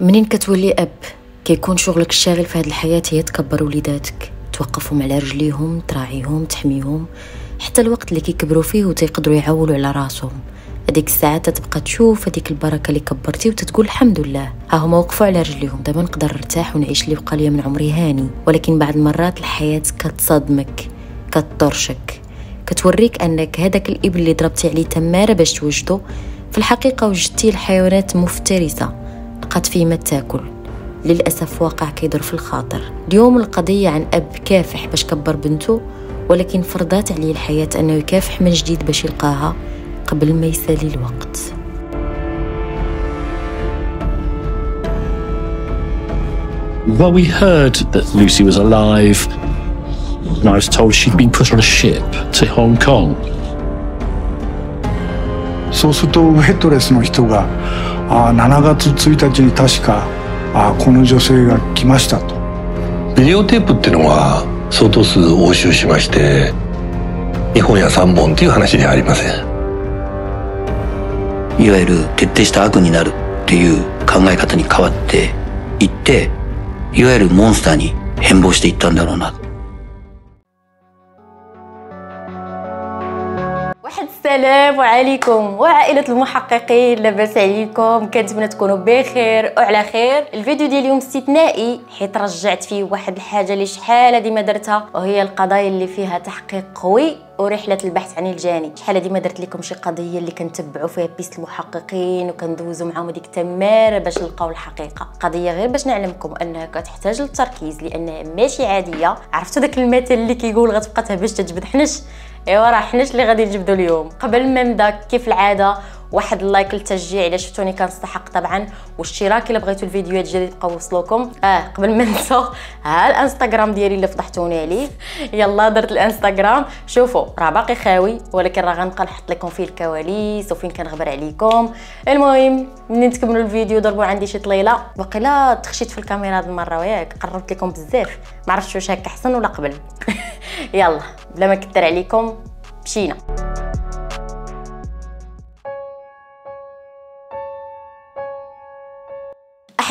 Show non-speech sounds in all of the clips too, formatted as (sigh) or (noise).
منين كتولي اب كيكون شغلك الشاغل في هذه الحياه هي تكبر وليداتك توقفهم على رجليهم تراعيهم تحميهم حتى الوقت اللي كيكبروا فيه وتيقدروا يعولوا على راسهم هذيك الساعه تتبقى تشوف هذيك البركه اللي كبرتي وتتقول الحمد لله ها هما وقفوا على رجليهم دابا نقدر نرتاح ونعيش اللي بقى ليا من عمري هاني ولكن بعض المرات الحياه كتصدمك كتطرشك كتوريك انك هذاك الابل اللي ضربتي عليه تماره باش توجدو في الحقيقه وجدتي الحيوانات مفترسه فقط فيما تاكل للأسف واقع كيدر في الخاطر اليوم القضية عن أب كافح باش كبر بنته ولكن فرضات عليه الحياة أنه يكافح من جديد باش يلقاها قبل ما يسالي الوقت Well, we heard that Lucy was alive, and I was told she'd been put on a ship to Hong Kong. そうするとウェットレスの人があ7月1日に確かあこの女性が来ましたとビデオテープっていうのは相当数押収しまして2本や3本っていう話ではありませんいわゆる徹底した悪になるっていう考え方に変わっていっていわゆるモンスターに変貌していったんだろうな السلام عليكم وعائلة المحققين لاباس عليكم كنتمنى تكونوا بخير وعلى خير الفيديو ديال اليوم استثنائي حيت رجعت فيه واحد الحاجة اللي شحال هادي ما درتها وهي القضايا اللي فيها تحقيق قوي ورحله البحث عن الجاني شحال هادي ما درت لكم شي قضيه اللي كنتبعوا فيها بيست المحققين وكندوزوا معاهم هذيك التماره باش نلقاو الحقيقه قضيه غير باش نعلمكم انها كتحتاج للتركيز لانها ماشي عاديه عرفتوا داك المثل اللي كيقول غتبقى تهبش تجبد حنش ايوا راه حناش اللي غادي نجبدو اليوم قبل ما نبدا كيف العاده واحد اللايك للتشجيع الا شفتوني كنستحق طبعا واشتراك الا بغيتو الفيديوهات الجديده تبقاو وصلوكم اه قبل ما (laughs) ننسى ها الانستغرام ديالي اللي فضحتوني عليه يلا درت الانستغرام شوفوا راه باقي خاوي ولكن راه غنبقى نحط لكم فيه الكواليس وفين كنغبر عليكم المهم منين تكملوا الفيديو ضربوا عندي شي طليله لا تخشيت في الكاميرا هاد المره وياك قربت لكم بزاف ما عرفتش واش هكا احسن ولا قبل (laughs) يلا بلا ما نكثر عليكم مشينا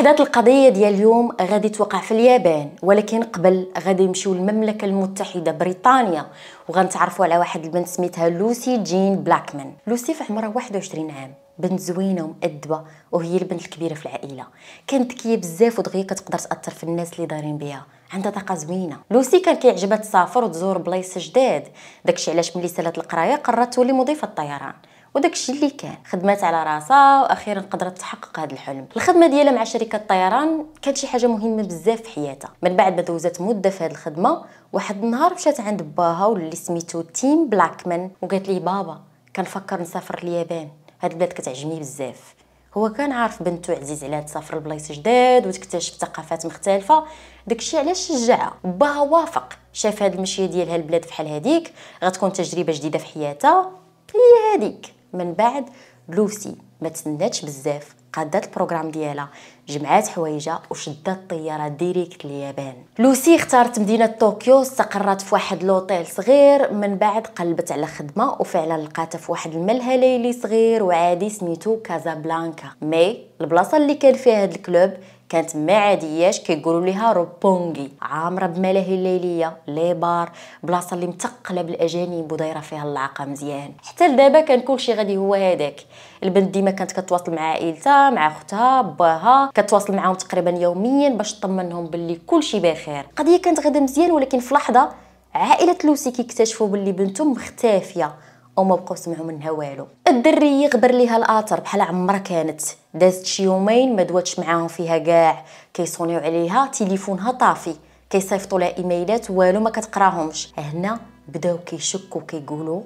احداث القضيه ديال اليوم غادي توقع في اليابان ولكن قبل غادي نمشيو للمملكه المتحده بريطانيا وغنتعرفوا على واحد البنت سميتها لوسي جين بلاكمان لوسي في عمرها 21 عام بنت زوينه ومؤدبه وهي البنت الكبيره في العائله كانت ذكيه بزاف ودغيا كتقدر تاثر في الناس اللي دارين بها عندها طاقه زوينه لوسي كان كيعجبها تسافر وتزور بلايص جداد داكشي علاش ملي سالات القرايه قررت تولي مضيفه الطيران وداك الشيء اللي كان خدمات على راسها واخيرا قدرت تحقق هذا الحلم الخدمه ديالها مع شركه الطيران كانت شي حاجه مهمه بزاف في حياتها من بعد ما دوزات مده في هذه الخدمه واحد النهار مشات عند باها واللي سميتو تيم بلاكمان وقالت ليه بابا كنفكر نسافر اليابان هاد البلاد كتعجبني بزاف هو كان عارف بنتو عزيز عليها تسافر لبلايص جداد وتكتشف ثقافات مختلفه داكشي علاش شجعها باها وافق شاف هاد المشيه ديالها البلاد فحال هذيك غتكون تجربه جديده في حياتها هي هذيك من بعد لوسي ما تسناتش بزاف قادات البروغرام ديالها جمعات حوايجها وشدات الطياره ديريكت لليابان لوسي اختارت مدينه طوكيو استقرت في واحد لوطيل صغير من بعد قلبت على خدمه وفعلا لقاتها في واحد الملهى ليلي صغير وعادي سميتو كازابلانكا مي البلاصه اللي كان فيها هذا الكلوب كانت ما عادياش كيقولوا ليها روبونغي عامره بملاهي الليليه لي بار بلاصه اللي متقله بالاجانب ودايره فيها اللعقه مزيان حتى لدابا كان كلشي غادي هو هذاك البنت ديما كانت كتواصل مع عائلتها مع اختها باها كتواصل معاهم تقريبا يوميا باش تطمنهم باللي كلشي بخير القضيه كانت غدا مزيان ولكن في لحظه عائله لوسي كيكتشفوا باللي بنتهم مختافيه وما بقاو سمعوا منها والو الدري يغبر ليها الاثر بحال عمرها كانت دازت شي يومين ما دواتش معاهم فيها كاع كيصونيو عليها تليفونها طافي كيصيفطوا لها ايميلات والو ما كتقراهمش هنا بداو كيشكوا كيقولوا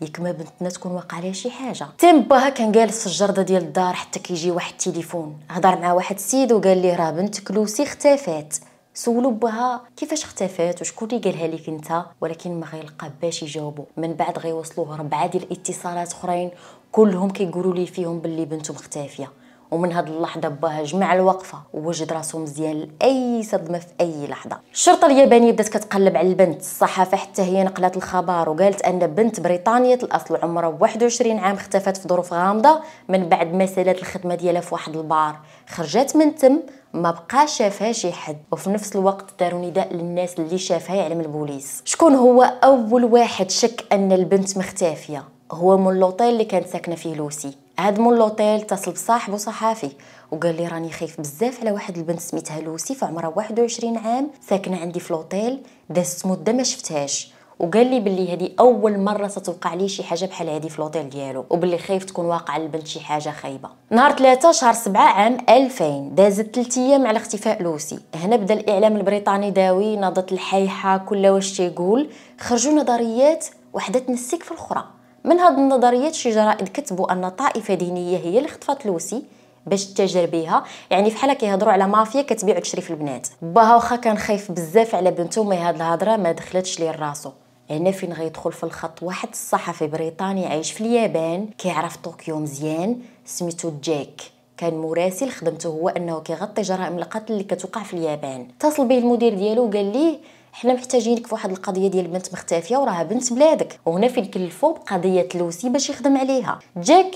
ياك ما بنتنا تكون واقع عليها شي حاجه تم باها كان جالس في الجرده ديال الدار حتى كيجي واحد التليفون هضر مع واحد السيد وقال ليه راه بنتك لوسي اختفات سولوا بها كيفاش اختفات وشكون اللي قالها لك انت ولكن ما غيلقى باش يجاوبوا من بعد غيوصلوه ربعه ديال الاتصالات اخرين كلهم كيقولوا لي فيهم باللي بنتهم مختفيه ومن هاد اللحظه باها جمع الوقفه ووجد راسو مزيان لاي صدمه في اي لحظه الشرطه اليابانيه بدات كتقلب على البنت الصحافه حتى هي نقلت الخبر وقالت ان بنت بريطانيه الاصل عمرها 21 عام اختفت في ظروف غامضه من بعد ما سالت الخدمه ديالها في واحد البار خرجت من تم ما بقى شافها شي حد وفي نفس الوقت داروا نداء للناس اللي شافها يعلم يعني البوليس شكون هو اول واحد شك ان البنت مختفيه هو من اللوطيل اللي كانت ساكنه فيه لوسي عاد مول لوطيل اتصل بصاحبو صحافي وقال لي راني خايف بزاف على واحد البنت سميتها لوسي في عمرها 21 عام ساكنه عندي في لوطيل دازت مده ما شفتهاش وقال لي بلي هذه اول مره ستوقع لي شي حاجه بحال هذه في لوطيل ديالو وبلي خايف تكون واقعه البنت شي حاجه خايبه نهار 3 شهر 7 عام 2000 دازت 3 ايام على اختفاء لوسي هنا بدا الاعلام البريطاني داوي ناضت الحيحه كل واش تيقول خرجوا نظريات وحده تنسيك في الاخرى من هاد النظريات شي جرائد كتبوا ان طائفه دينيه هي اللي خطفت لوسي باش تتاجر بيها يعني فحال كيهضروا على مافيا كتبيع وتشري في البنات باها واخا كان خايف بزاف على بنته مي هاد الهضره ما دخلتش ليه راسو هنا فين غيدخل في الخط واحد الصحفي بريطاني عايش في اليابان كيعرف طوكيو مزيان سميتو جاك كان مراسل خدمته هو انه كيغطي جرائم القتل اللي كتوقع في اليابان اتصل به المدير ديالو وقال ليه حنا محتاجينك في واحد القضيه ديال بنت مختفيه وراها بنت بلادك وهنا فين كلفو بقضيه لوسي باش يخدم عليها جاك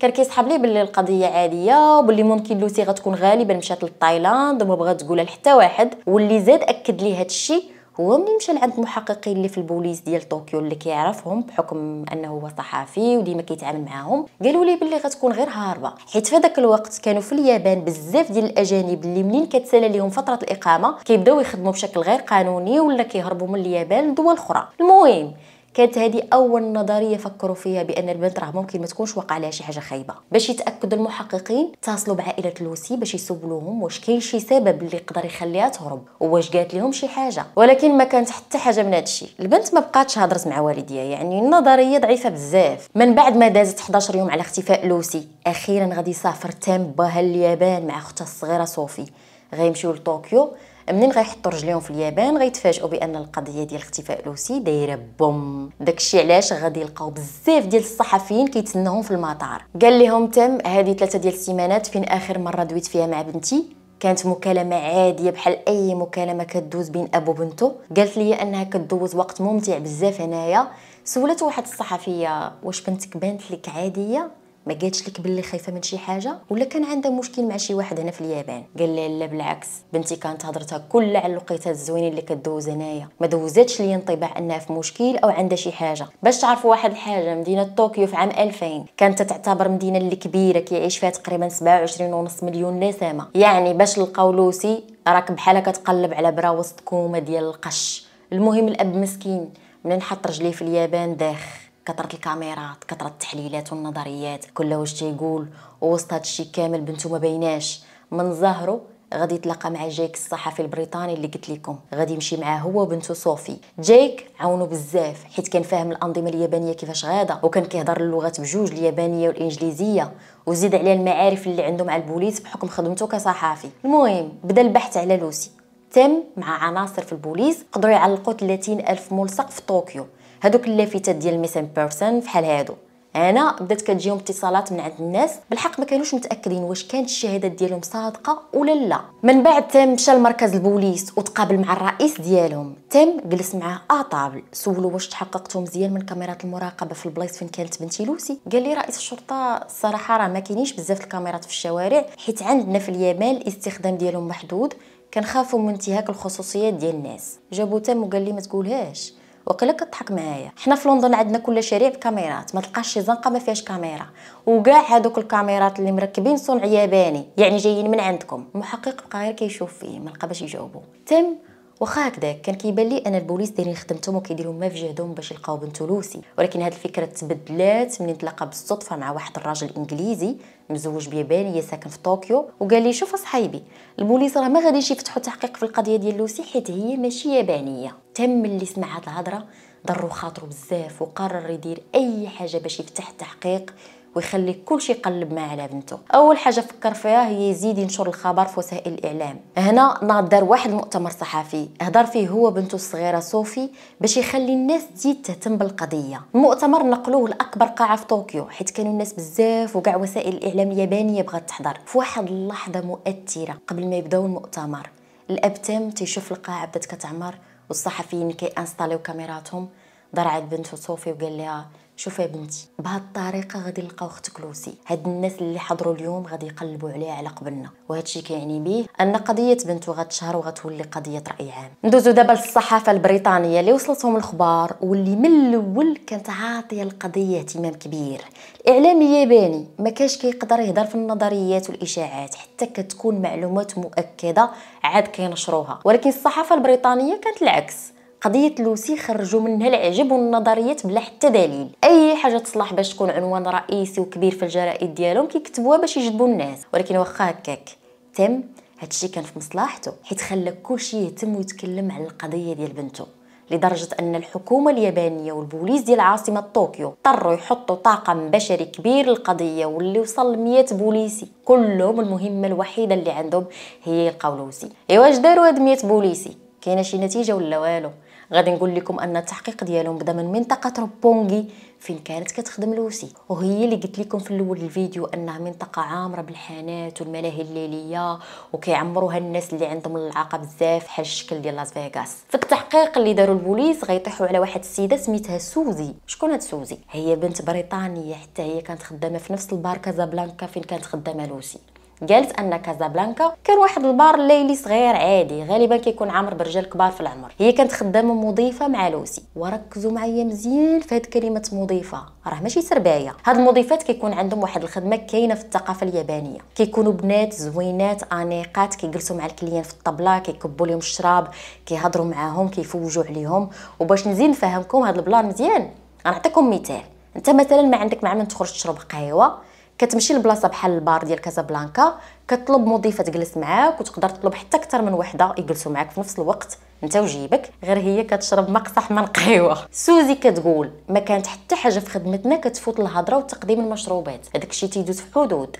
كان كيسحب ليه باللي القضيه عاديه وباللي ممكن لوسي غتكون غالبا مشات لتايلاند وما بغات تقولها لحتى واحد واللي زاد اكد ليه هادشي هو مشى لعند المحققين اللي في البوليس ديال طوكيو اللي كيعرفهم بحكم انه هو صحافي وديما كيتعامل معاهم قالوا لي باللي غتكون غير هاربه حيت في داك الوقت كانوا في اليابان بزاف ديال الاجانب اللي منين كتسالى ليهم فتره الاقامه كيبداو يخدموا بشكل غير قانوني ولا كيهربوا من اليابان لدول اخرى المهم كانت هذه اول نظريه فكروا فيها بان البنت راه ممكن ما تكونش وقع لها شي حاجه خايبه باش يتاكدوا المحققين اتصلوا بعائله لوسي باش يسولوهم واش كاين شي سبب اللي يقدر يخليها تهرب واش قالت لهم شي حاجه ولكن ما كانت حتى حاجه من هذا الشيء البنت ما بقاتش هضرت مع والديها يعني النظريه ضعيفه بزاف من بعد ما دازت 11 يوم على اختفاء لوسي اخيرا غادي يسافر تام باها اليابان مع اختها الصغيره صوفي غيمشيو لطوكيو منين غيحطوا رجليهم في اليابان غيتفاجئوا بان القضيه ديال اختفاء لوسي دايره بوم داكشي علاش غادي يلقاو بزاف ديال الصحفيين كيتسناوهم في المطار قال لهم تم هذه ثلاثه ديال السيمانات فين اخر مره دويت فيها مع بنتي كانت مكالمة عادية بحال أي مكالمة كدوز بين أب وبنته قالت لي أنها كدوز وقت ممتع بزاف هنايا سولت واحد الصحفية واش بنتك بانت لك عادية ما قالتش لك باللي خايفه من شي حاجه ولا كان عندها مشكل مع شي واحد هنا في اليابان قال لها لا بالعكس بنتي كانت هضرتها كلها على الوقيتات الزوينين اللي كدوز هنايا ما دوزاتش لي انطباع انها في مشكل او عندها شي حاجه باش تعرفوا واحد الحاجه مدينه طوكيو في عام 2000 كانت تعتبر مدينه اللي كبيره كيعيش فيها تقريبا ونص مليون نسمه يعني باش نلقاو لوسي راك بحال كتقلب على برا وسط كومه ديال القش المهم الاب مسكين من نحط رجليه في اليابان داخ كثرة الكاميرات كثرة التحليلات والنظريات كل واش تيقول ووسط هادشي كامل بنتو ما بيناش من ظهره غادي يتلاقى مع جيك الصحفي البريطاني اللي قلت لكم غادي يمشي معاه هو وبنته صوفي جيك عاونو بزاف حيت كان فاهم الانظمه اليابانيه كيفاش غادا وكان كيهضر اللغات بجوج اليابانيه والانجليزيه وزيد عليها المعارف اللي عنده مع البوليس بحكم خدمته كصحافي المهم بدا البحث على لوسي تم مع عناصر في البوليس قدروا يعلقوا 30 ألف ملصق في طوكيو هذوك اللافتات ديال ميسين بيرسون فحال هادو انا بدات كتجيهم اتصالات من عند الناس بالحق ما كانوش متاكدين واش كانت الشهادات ديالهم صادقه ولا لا من بعد تم مشى لمركز البوليس وتقابل مع الرئيس ديالهم تم جلس معاه ا طابل سولو واش تحققتوا مزيان من كاميرات المراقبه في البلايص فين كانت بنتي لوسي قال لي رئيس الشرطه الصراحه راه ما كاينينش بزاف الكاميرات في الشوارع حيت عندنا في اليمن الاستخدام ديالهم محدود كنخافوا من انتهاك الخصوصيات ديال الناس جابو تم وقال لي ما تقولهاش وقيلا كتضحك معايا حنا في لندن عندنا كل شارع بكاميرات ما تلقاش شي زنقه ما فيهاش كاميرا وكاع هذوك الكاميرات اللي مركبين صنع ياباني يعني جايين من عندكم المحقق بقى غير كيشوف فيه ما لقى باش يجاوبو تم واخا هكذاك كان كيبان لي انا البوليس دايرين خدمتهم وكيديروا ما في جهدهم باش يلقاو بنت لوسي ولكن هاد الفكره تبدلات ملي تلاقى بالصدفه مع واحد الراجل انجليزي مزوج بيابانيه ساكن في طوكيو وقال لي شوف اصحيبي البوليس راه ما غاديش يفتحوا تحقيق في القضيه ديال لوسي حيت هي ماشي يابانيه تم اللي سمع هاد الهضره ضرو خاطرو بزاف وقرر يدير اي حاجه باش يفتح التحقيق ويخلي كل شيء يقلب ما على بنته اول حاجه فكر فيها هي يزيد ينشر الخبر في وسائل الاعلام هنا ناض دار واحد مؤتمر صحفي هضر فيه هو بنته الصغيره صوفي باش يخلي الناس تزيد تهتم بالقضيه المؤتمر نقلوه لاكبر قاعه في طوكيو حيت كانوا الناس بزاف وكاع وسائل الاعلام اليابانيه بغات تحضر في واحد اللحظه مؤثره قبل ما يبداو المؤتمر الاب تام تيشوف القاعه بدات كتعمر والصحفيين كي انستاليو كاميراتهم ضرعت بنته صوفي وقال لها شوف يا بنتي الطريقه غادي نلقاو اختك لوسي هاد الناس اللي حضروا اليوم غادي يقلبوا عليها على قبلنا وهادشي كيعني بيه ان قضيه بنته غتشهر وغتولي قضيه راي عام ندوزو دابا للصحافه البريطانيه اللي وصلتهم الاخبار واللي من الاول كانت عاطيه القضيه اهتمام كبير الاعلام الياباني ما كاش كيقدر يهضر في النظريات والاشاعات حتى كتكون معلومات مؤكده عاد كينشروها ولكن الصحافه البريطانيه كانت العكس قضيه لوسي خرجوا منها العجب والنظريات بلا حتى دليل اي حاجه تصلح باش تكون عنوان رئيسي وكبير في الجرائد ديالهم كيكتبوها باش يجذبوا الناس ولكن واخا هكاك تم هادشي كان في مصلحته حيت خلى كلشي يهتم ويتكلم على القضيه ديال بنته لدرجة أن الحكومة اليابانية والبوليس ديال عاصمة طوكيو اضطروا يحطوا طاقم بشري كبير للقضية واللي وصل 100 بوليسي كلهم المهمة الوحيدة اللي عندهم هي يلقاو لوسي اش داروا هاد 100 بوليسي كاينه شي نتيجه ولا والو غادي نقول لكم ان التحقيق ديالهم بدا من منطقه روبونغي فين كانت كتخدم لوسي وهي اللي قلت لكم في الاول الفيديو انها منطقه عامره بالحانات والملاهي الليليه وكيعمروها الناس اللي عندهم العاقه بزاف بحال الشكل ديال لاس فيغاس في التحقيق اللي داروا البوليس غيطيحوا على واحد السيده سميتها سوزي شكون هاد سوزي هي بنت بريطانيه حتى هي كانت خدامه في نفس البار كازابلانكا فين كانت خدامه لوسي قالت ان كازابلانكا كان واحد البار ليلي صغير عادي غالبا كيكون عامر برجال كبار في العمر هي كانت خدامه مضيفه مع لوسي وركزوا معايا مزيان في هاد كلمه مضيفه راه ماشي سربايه هاد المضيفات كيكون عندهم واحد الخدمه كاينه في الثقافه اليابانيه كيكونوا بنات زوينات انيقات كيجلسوا مع الكليان في الطبله كيكبوا لهم الشراب كيهضروا معاهم كيفوجوا عليهم وباش نزيد نفهمكم هاد البلان مزيان غنعطيكم مثال انت مثلا ما عندك مع من تخرج تشرب قهوه كتمشي لبلاصه بحال البار ديال كازابلانكا كطلب مضيفه تجلس معاك وتقدر تطلب حتى اكثر من وحده يجلسوا معاك في نفس الوقت انت وجيبك غير هي كتشرب ما قصح من قهوه سوزي كتقول ما كانت حتى حاجه في خدمتنا كتفوت الهضره وتقديم المشروبات هذاك الشيء تيدوز في حدود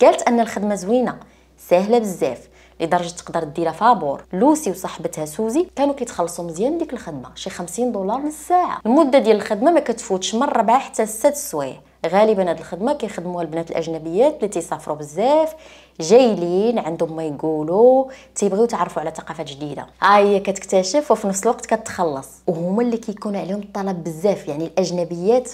قالت ان الخدمه زوينه ساهله بزاف لدرجه تقدر ديرها فابور لوسي وصاحبتها سوزي كانوا كيتخلصوا مزيان ديك الخدمه شي 50 دولار للساعه المده ديال الخدمه ما كتفوتش من ربعه حتى 6 السوايع غالبا هاد الخدمه كيخدموها البنات الاجنبيات اللي تيسافروا بزاف جايلين عندهم ما يقولوا تيبغيو تعرفوا على ثقافات جديده ها هي كتكتشف وفي نفس الوقت كتخلص وهما اللي كيكون عليهم الطلب بزاف يعني الاجنبيات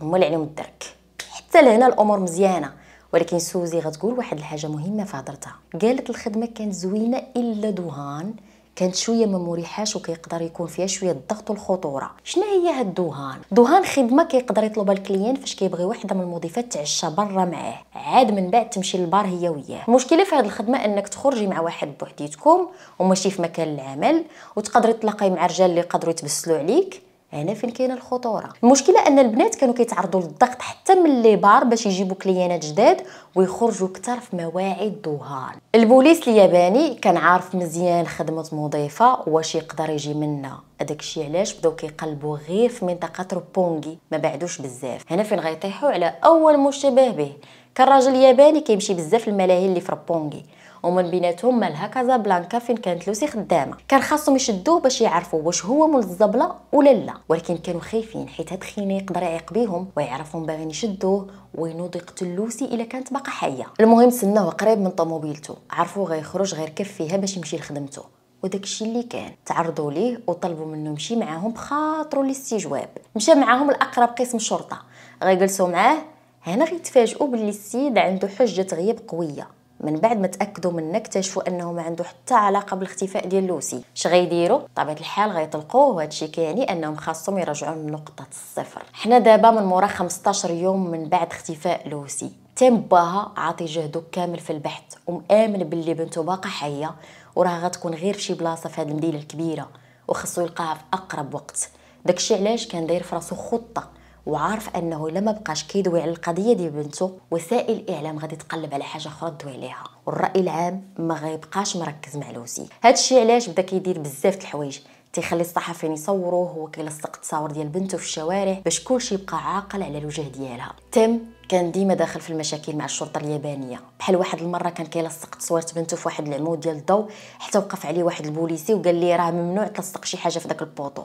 هما اللي عليهم الدرك حتى لهنا الامور مزيانه ولكن سوزي غتقول واحد الحاجه مهمه في هضرتها قالت الخدمه كانت زوينه الا دهان كانت شويه ما مريحاش وكيقدر يكون فيها شويه الضغط والخطوره شنو هي هاد الدهان دهان خدمه كيقدر يطلبها الكليان فاش كيبغي وحده من المضيفات تعشى برا معاه عاد من بعد تمشي للبار هي وياه المشكله في هاد الخدمه انك تخرجي مع واحد بوحديتكم وماشي في مكان العمل وتقدري تلاقي مع رجال اللي يقدروا يتبسلوا عليك هنا فين كاينه الخطوره المشكله ان البنات كانوا كيتعرضوا للضغط حتى من لي بار باش يجيبوا كليانات جداد ويخرجوا كتر في مواعيد الظهر البوليس الياباني كان عارف مزيان خدمه مضيفه واش يقدر يجي منا هذاك الشيء علاش بداو كيقلبوا غير في منطقه روبونغي ما بعدوش بزاف هنا فين غيطيحوا على اول مشتبه به كان راجل ياباني كيمشي بزاف الملاهي اللي في روبونغي ومن بيناتهم مالها كازابلانكا فين كانت لوسي خدامه كان خاصهم يشدوه باش يعرفوا واش هو مول الزبله ولا لا ولكن كانوا خايفين حيت هاد خينا يقدر يعيق بيهم ويعرفهم باغيين يشدوه وينوض يقتل لوسي الا كانت باقا حيه المهم سناه قريب من طوموبيلته عرفوه غيخرج غير كف فيها باش يمشي لخدمته وداك الشيء اللي كان تعرضوا ليه وطلبوا منه يمشي معاهم بخاطرو الاستجواب مشى معاهم لاقرب قسم الشرطه غيجلسوا معاه هنا غيتفاجئوا باللي السيد عنده حجه غياب قويه من بعد ما تاكدوا منك اكتشفوا انه ما عنده حتى علاقه بالاختفاء ديال لوسي اش غيديروا بطبيعه الحال غيطلقوه وهذا الشيء كيعني انهم خاصهم يرجعوا لنقطه الصفر حنا دابا من مورا 15 يوم من بعد اختفاء لوسي تم باها عاطي جهدو كامل في البحث ومآمن باللي بنته باقا حيه وراها غتكون غير في شي بلاصه في هاد المدينه الكبيره وخصو يلقاها في اقرب وقت داكشي علاش كان داير فراسو خطه وعارف انه لما بقاش كيدوي على القضيه ديال بنته وسائل الاعلام غادي تقلب على حاجه اخرى تدوي عليها والراي العام ما غيبقاش مركز مع لوسي هادشي علاش بدا كيدير بزاف د الحوايج تيخلي الصحفيين يصوروه هو كيلصق التصاور ديال بنته في الشوارع باش كلشي يبقى عاقل على الوجه ديالها تم كان ديما داخل في المشاكل مع الشرطه اليابانيه بحال واحد المره كان كيلصق تصوير بنته في واحد العمود ديال الضوء حتى وقف عليه واحد البوليسي وقال ليه راه ممنوع تلصق شي حاجه في داك البوطو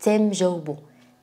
تم جاوبو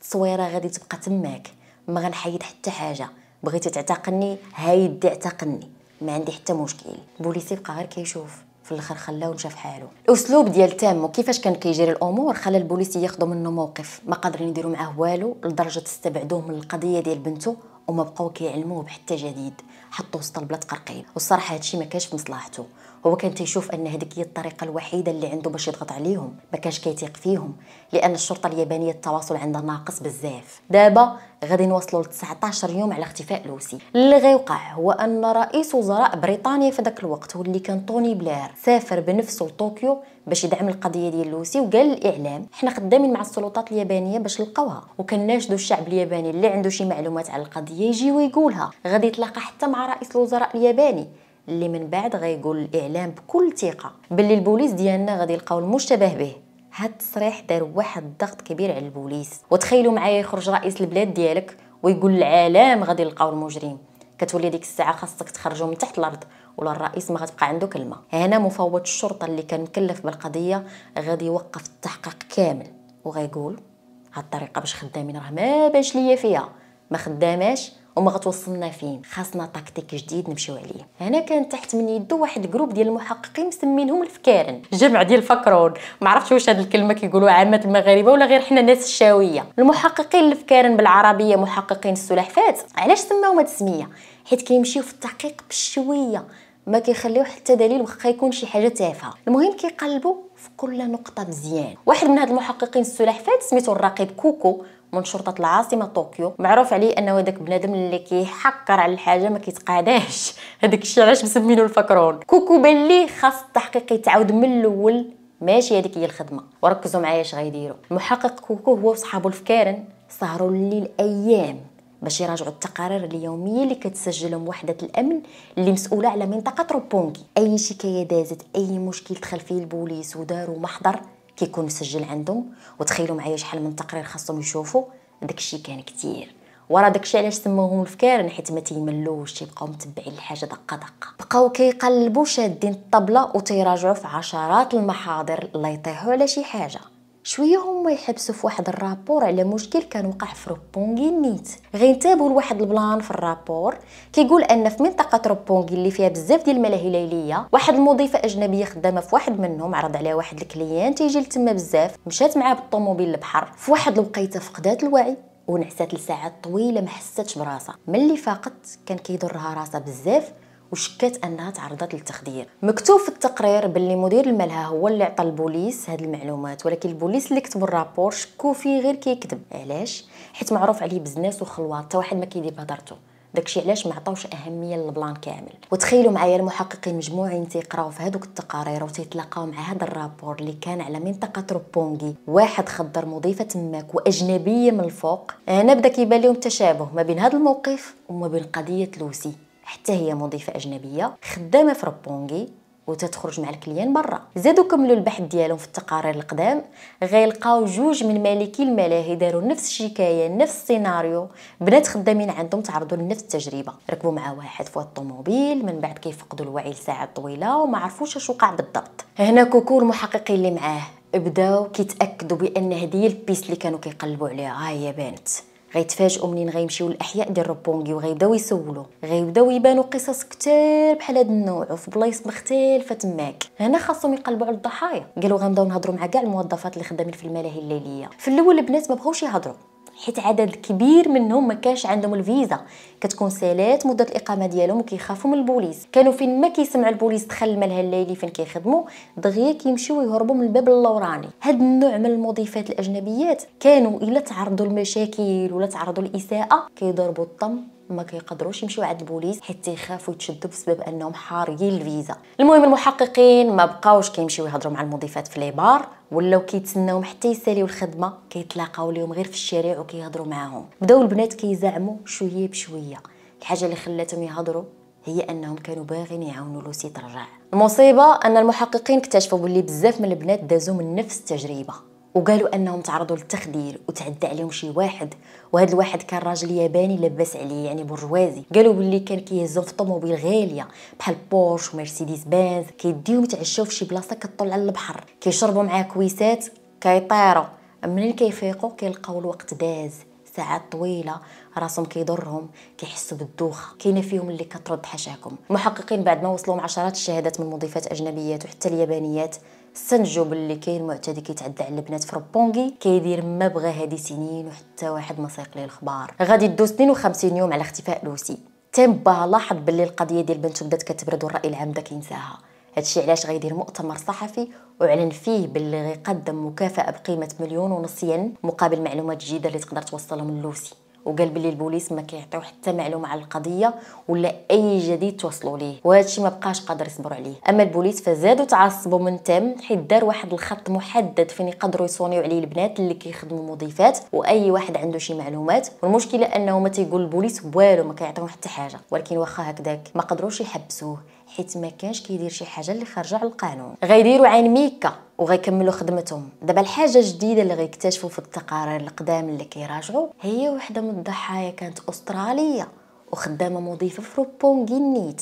التصويره غادي تبقى تماك ما غنحيد حتى حاجه بغيتي تعتقلني هايدي اعتقلني ما عندي حتى مشكل البوليسي بقى غير كيشوف في الاخر خلاه ومشى في حاله الاسلوب ديال تامو كيفاش كان كيجري الامور خلى البوليسي ياخذوا منه موقف ما قادرين يديروا معاه والو لدرجه استبعدوه من القضيه ديال بنته وما بقاو كيعلموه بحتى جديد حطوه وسط البلاد قرقيب والصراحه هادشي ما كانش في مصلحته هو كان تيشوف ان هذيك هي الطريقه الوحيده اللي عنده باش يضغط عليهم ما كانش كيتيق فيهم لان الشرطه اليابانيه التواصل عندها ناقص بزاف دابا غادي نوصلوا ل 19 يوم على اختفاء لوسي اللي غيوقع هو ان رئيس وزراء بريطانيا في ذاك الوقت هو اللي كان طوني بلير سافر بنفسه لطوكيو باش يدعم القضيه ديال لوسي وقال للاعلام حنا خدامين مع السلطات اليابانيه باش نلقاوها وكناشدوا الشعب الياباني اللي عنده شي معلومات على القضيه يجي ويقولها غادي يتلاقى حتى مع رئيس الوزراء الياباني اللي من بعد غيقول الاعلام بكل ثقه باللي البوليس ديالنا غادي يلقاو المشتبه به هاد التصريح دار واحد الضغط كبير على البوليس وتخيلوا معايا يخرج رئيس البلاد ديالك ويقول العالم غادي يلقاو المجرم كتولي ديك الساعه خاصك تخرجوا من تحت الارض ولا الرئيس ما غتبقى عنده كلمه هنا مفوض الشرطه اللي كان مكلف بالقضيه غادي يوقف التحقيق كامل وغيقول هاد الطريقه باش خدامين راه ما باش ليا فيها ما خداماش وما غتوصلنا فين خاصنا تكتيك جديد نمشيو عليه هنا كان تحت من يدو واحد جروب ديال المحققين مسمينهم الفكارن جمع ديال الفكرون ما عرفتش واش هذه الكلمه كيقولوا عامه المغاربه ولا غير حنا الناس الشاويه المحققين الفكارن بالعربيه محققين السلحفات علاش سماهم هاد السميه حيت كيمشيو في التحقيق بالشويه ما كيخليو حتى دليل واخا يكون شي حاجه تافهه المهم كيقلبوا في كل نقطه مزيان واحد من هاد المحققين السلحفات سميتو الرقيب كوكو من شرطه العاصمه طوكيو معروف عليه انه هذاك بنادم اللي كيحقر على الحاجه ما كيتقاداش (laughs) هذاك الشيء علاش مسمينو الفكرون كوكو اللي خاص التحقيق يتعاود من الاول ماشي هذيك هي الخدمه وركزوا معايا اش غيديروا المحقق كوكو هو وصحابو الفكارن سهروا الليل ايام باش يراجعوا التقارير اليوميه اللي كتسجلهم وحده الامن اللي مسؤوله على منطقه روبونكي اي شكايه دازت اي مشكل دخل فيه البوليس وداروا محضر كيكون مسجل عندهم وتخيلوا معايا شحال من تقرير خاصهم يشوفوا داكشي كان كثير وراه داكشي علاش سموهم الفكارن حيت ما تيملوش تيبقاو متبعين الحاجه دقه دقه بقاو كيقلبوا شادين الطبله وتيراجعوا في عشرات المحاضر الله يطيحوا على شي حاجه شويه هما يحبسوا في واحد الرابور على مشكل كان وقع في روبونغي نيت غينتابوا لواحد البلان في الرابور كيقول ان في منطقه روبونغي اللي فيها بزاف ديال الملاهي الليليه واحد المضيفه اجنبيه خدامه في واحد منهم عرض عليها واحد الكليان تيجي لتما بزاف مشات معاه بالطوموبيل للبحر في واحد الوقيته فقدات الوعي ونعسات لساعات طويله ما حستش براسها ملي فاقت كان كيضرها راسها بزاف وشكات انها تعرضت للتخدير مكتوب في التقرير باللي مدير الملهى هو اللي عطى البوليس هاد المعلومات ولكن البوليس اللي كتب الرابور شكو فيه غير كيكذب علاش حيت معروف عليه بزناس وخلوات حتى واحد ما كيدير بهضرته داكشي علاش ما عطاوش اهميه للبلان كامل وتخيلوا معايا المحققين مجموعين تيقراو في هذوك التقارير وتيتلاقاو مع هذا الرابور اللي كان على منطقه تروبونغي واحد خضر مضيفه تماك واجنبيه من الفوق هنا آه، بدا كيبان لهم تشابه ما بين هذا الموقف وما بين قضيه لوسي حتى هي مضيفه اجنبيه خدامه في ربونغي وتتخرج مع الكليان برا زادو كملوا البحث ديالهم في التقارير القدام غيلقاو جوج من مالكي الملاهي داروا نفس الشكايه نفس السيناريو بنات خدامين عندهم تعرضوا لنفس التجربه ركبوا مع واحد في الطوموبيل من بعد كيفقدوا الوعي لساعات طويله وما عرفوش اش وقع بالضبط هنا كوكو المحققين اللي معاه بداو كيتاكدوا بان هذه هي البيس اللي كانوا كيقلبوا عليها ها هي بانت غيتفاجئوا منين غيمشيو للاحياء ديال روبونغي وغيبداو يسولوا غيبداو يبانوا قصص كتير بحال هذا النوع وفي بلايص مختلفه تماك هنا خاصهم يقلبوا على الضحايا قالوا غنبداو نهضروا مع كاع الموظفات اللي خدامين في الملاهي الليليه في الاول البنات ما بغاوش يهضروا حيت عدد كبير منهم ما كانش عندهم الفيزا كتكون سالات مده الاقامه ديالهم وكيخافوا من البوليس كانوا فين ما كيسمع البوليس دخل مالها الليلي فين كيخدموا دغيا كيمشيو يهربوا من الباب اللوراني هاد النوع من المضيفات الاجنبيات كانوا الا تعرضوا لمشاكل ولا تعرضوا لاساءه كيضربوا الطم ما كيقدروش يمشيو عند البوليس حيت تيخافوا يتشدوا بسبب انهم حاريين الفيزا المهم المحققين ما بقاوش كيمشيو يهضروا مع المضيفات في لي بار ولاو كيتسناوهم حتى يساليو الخدمه كيتلاقاو ليهم غير في الشارع وكيهضروا معاهم بداو البنات كيزعموا شويه بشويه الحاجه اللي خلاتهم يهضروا هي انهم كانوا باغيين يعاونوا لوسي ترجع المصيبه ان المحققين اكتشفوا بلي بزاف من البنات دازوا من نفس التجربه وقالوا انهم تعرضوا للتخدير وتعدى عليهم شي واحد وهذا الواحد كان راجل ياباني لاباس عليه يعني برجوازي قالوا باللي كان كيهزهم في طوموبيل غاليه بحال بورش ومرسيدس بنز كيديهم يتعشاو في شي بلاصه كطل على البحر كيشربوا معاه كويسات كيطيروا منين كيفيقوا كيلقاو الوقت داز ساعات طويله راسهم كيضرهم كيحسوا بالدوخه كاينه فيهم اللي كترد حشاكم المحققين بعد ما وصلوا عشرات الشهادات من مضيفات اجنبيات وحتى اليابانيات استنتجوا باللي كاين معتدي كيتعدى على البنات في روبونغي كيدير ما بغى هادي سنين وحتى واحد ما سيق ليه الخبار غادي دوز 52 يوم على اختفاء لوسي تم باه لاحظ باللي القضيه ديال بنته بدات كتبرد والراي العام بدا كينساها هادشي علاش غيدير مؤتمر صحفي وعلن فيه باللي غيقدم مكافاه بقيمه مليون ونص ين مقابل معلومات جديده اللي تقدر توصلهم لوسي وقال بلي البوليس ما كيعطيو حتى معلومه على القضيه ولا اي جديد توصلوا ليه وهذا الشيء ما بقاش قادر يصبروا عليه اما البوليس فزادوا تعصبوا من تام حيت دار واحد الخط محدد فين يقدروا يصونيو عليه البنات اللي كيخدموا مضيفات واي واحد عنده شي معلومات والمشكله انه ما تيقول البوليس والو ما كيعطيو حتى حاجه ولكن واخا هكذاك ما قدروش يحبسوه حيت ما كانش كيدير شي حاجه اللي خارجه على القانون غيديروا عين ميكا وغيكملوا خدمتهم دابا الحاجه الجديده اللي غيكتشفوا في التقارير القدام اللي كيراجعوا هي وحده من الضحايا كانت استراليه وخدامه مضيفه في روبونغي نيت